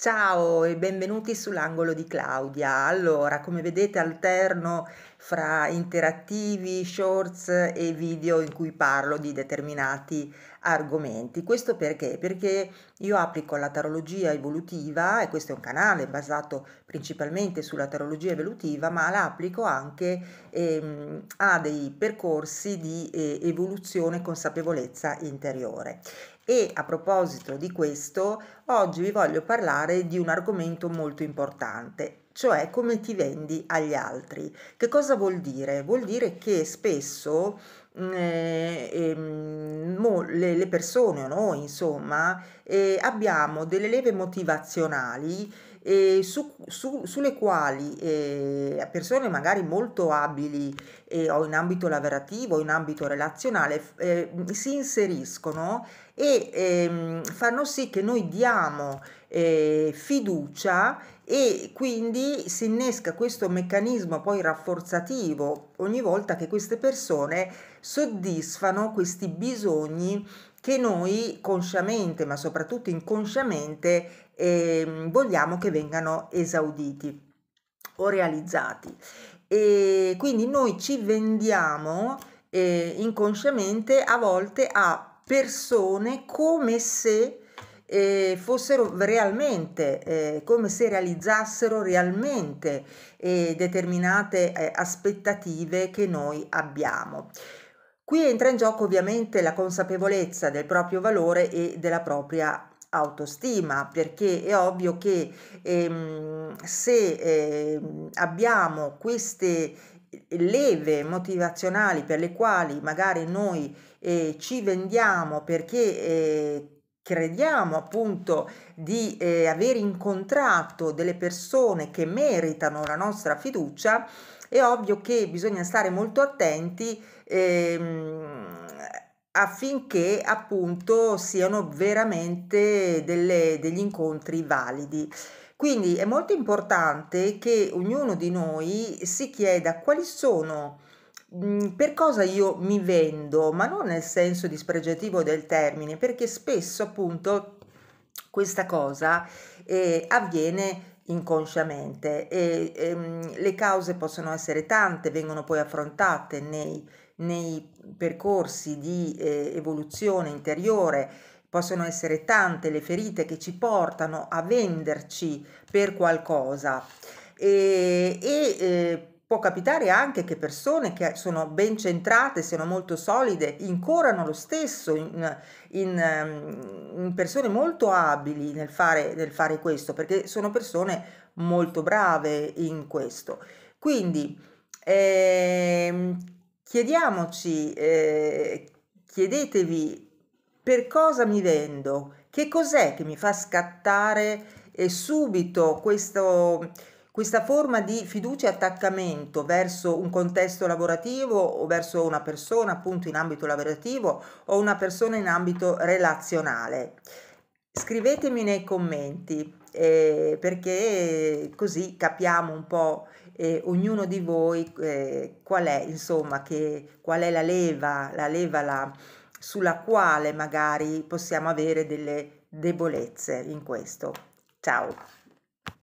Ciao e benvenuti sull'angolo di Claudia. Allora, come vedete alterno fra interattivi, shorts e video in cui parlo di determinati argomenti. Questo perché? Perché io applico la tarologia evolutiva e questo è un canale basato principalmente sulla tarologia evolutiva, ma la applico anche ehm, a dei percorsi di eh, evoluzione e consapevolezza interiore. E a proposito di questo, oggi vi voglio parlare di un argomento molto importante, cioè come ti vendi agli altri. Che cosa vuol dire? Vuol dire che spesso mm, eh, eh, mo, le, le, persone o noi, insomma, eh, abbiamo delle leve motivazionali eh, su, su, sulle quali eh, persone magari molto abili eh, o in ambito lavorativo o in ambito relazionale eh, si inseriscono e ehm, fanno sì che noi diamo eh, fiducia e quindi si innesca questo meccanismo poi rafforzativo ogni volta che queste persone soddisfano questi bisogni che noi consciamente ma soprattutto inconsciamente eh, vogliamo che vengano esauditi o realizzati e quindi noi ci vendiamo eh, inconsciamente a volte a persone come se eh, fossero realmente, eh, come se realizzassero realmente eh, determinate eh, aspettative che noi abbiamo. Qui entra in gioco ovviamente la consapevolezza del proprio valore e della propria autostima perché è ovvio che ehm, se ehm, abbiamo queste leve motivazionali per le quali magari noi eh, ci vendiamo perché eh, crediamo appunto di eh, aver incontrato delle persone che meritano la nostra fiducia, è ovvio che bisogna stare molto attenti ehm, affinché appunto siano veramente delle, degli incontri validi. Quindi è molto importante che ognuno di noi si chieda quali sono Mm, per cosa io mi vendo, ma non nel senso dispregiativo del termine, perché spesso appunto questa cosa eh, avviene inconsciamente e ehm, le cause possono essere tante, vengono poi affrontate nei, nei percorsi di eh, evoluzione interiore, possono essere tante le ferite che ci portano a venderci per qualcosa e, e eh, Può capitare anche che persone che sono ben centrate, siano molto solide, incorano lo stesso in, in, ehm, in persone molto abili nel fare, nel fare questo, perché sono persone molto brave in questo. Quindi eh, chiediamoci, eh, chiedetevi per cosa mi vendo, che cos'è che mi fa scattare eh, subito questo questa forma di fiducia e attaccamento verso un contesto lavorativo o verso una persona appunto in ambito lavorativo o una persona in ambito relazionale. Scrivetemi nei commenti eh, perché così capiamo un po' eh, ognuno di voi eh, qual è insomma che, qual è la leva, la leva la, sulla quale magari possiamo avere delle debolezze in questo. Ciao!